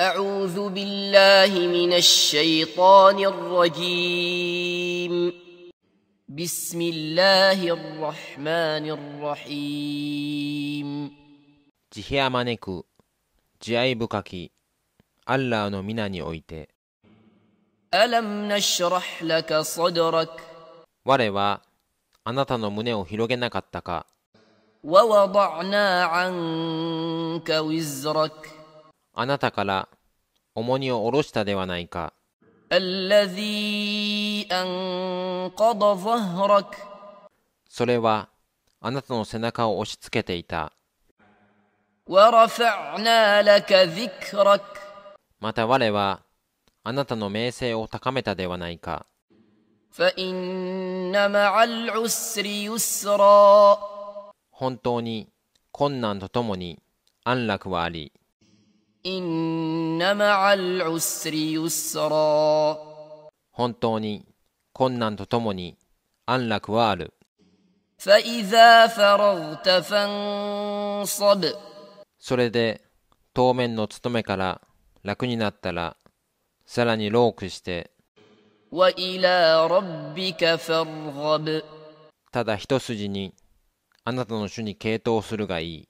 أعوذ بالله من الشيطان الرجيم بسم الله الرحمن الرحيم 慈悲あまねく慈愛深きアッラーの皆において ألم نشرح لك صدرك 我はあなたの胸を広げなかったか ووضعنا عنك وزرك あなたから重荷を下ろしたではないか。それはあなたの背中を押し付けていた。また我はあなたの名声を高めたではないか。本当に困難とともに安楽はあり。本当に困難とともに安楽はある。それで当面の務めから楽になったらさらにロークしてただ一筋にあなたの主に傾倒するがいい。